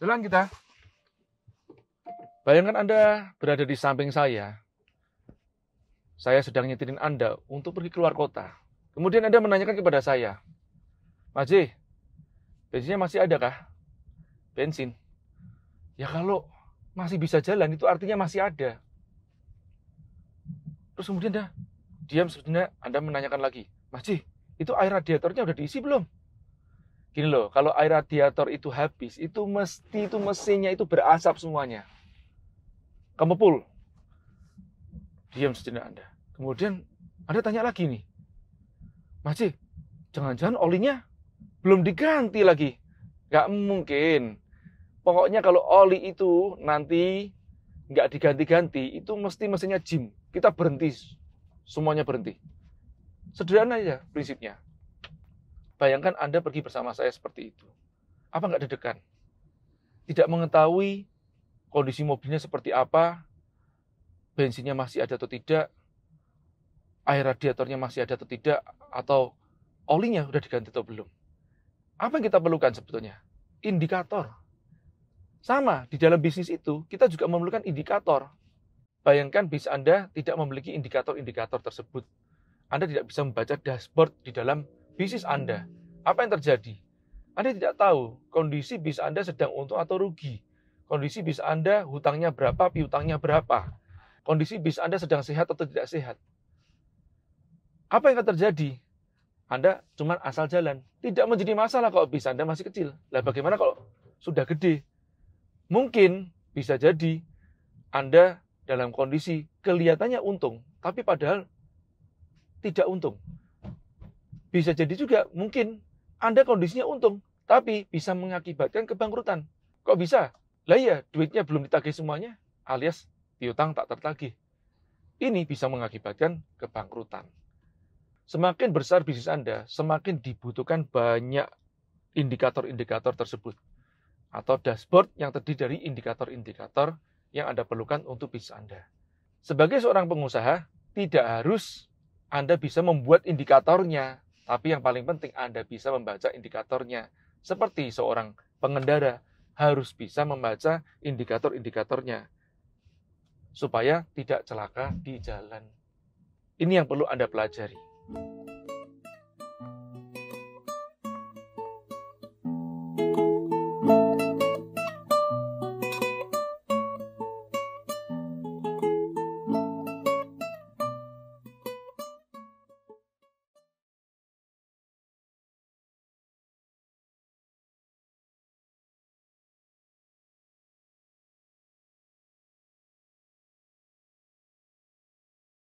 Jalan kita. Bayangkan Anda berada di samping saya. Saya sedang nyetirin Anda untuk pergi keluar kota. Kemudian Anda menanyakan kepada saya, Mas bensinnya masih ada kah? Bensin. Ya kalau masih bisa jalan, itu artinya masih ada. Terus kemudian Anda diam sebenarnya Anda menanyakan lagi, Mas J, itu air radiatornya udah diisi belum? gini loh, kalau air radiator itu habis, itu mesti itu mesinnya itu berasap semuanya. kamu pul Diam sejenak Anda. Kemudian Anda tanya lagi nih. Masih, jangan-jangan olinya belum diganti lagi. Gak mungkin. Pokoknya kalau oli itu nanti nggak diganti-ganti, itu mesti mesinnya jim. Kita berhenti. Semuanya berhenti. Sederhana aja prinsipnya. Bayangkan Anda pergi bersama saya seperti itu. Apa nggak dedekan? Tidak mengetahui kondisi mobilnya seperti apa, bensinnya masih ada atau tidak, air radiatornya masih ada atau tidak, atau olinya sudah diganti atau belum. Apa yang kita perlukan sebetulnya? Indikator. Sama, di dalam bisnis itu, kita juga memerlukan indikator. Bayangkan bisnis Anda tidak memiliki indikator-indikator tersebut. Anda tidak bisa membaca dashboard di dalam bisnis Anda. Apa yang terjadi? Anda tidak tahu kondisi bis Anda sedang untung atau rugi. Kondisi bis Anda hutangnya berapa, piutangnya berapa. Kondisi bis Anda sedang sehat atau tidak sehat. Apa yang akan terjadi? Anda cuma asal jalan. Tidak menjadi masalah kalau bis Anda masih kecil. Lah bagaimana kalau sudah gede? Mungkin bisa jadi Anda dalam kondisi kelihatannya untung, tapi padahal tidak untung. Bisa jadi juga mungkin Anda kondisinya untung, tapi bisa mengakibatkan kebangkrutan. Kok bisa? Lah iya, duitnya belum ditagih semuanya, alias piutang tak tertagih. Ini bisa mengakibatkan kebangkrutan. Semakin besar bisnis Anda, semakin dibutuhkan banyak indikator-indikator tersebut atau dashboard yang terdiri dari indikator-indikator yang Anda perlukan untuk bisnis Anda. Sebagai seorang pengusaha, tidak harus Anda bisa membuat indikatornya, tapi yang paling penting Anda bisa membaca indikatornya. Seperti seorang pengendara harus bisa membaca indikator-indikatornya supaya tidak celaka di jalan. Ini yang perlu Anda pelajari.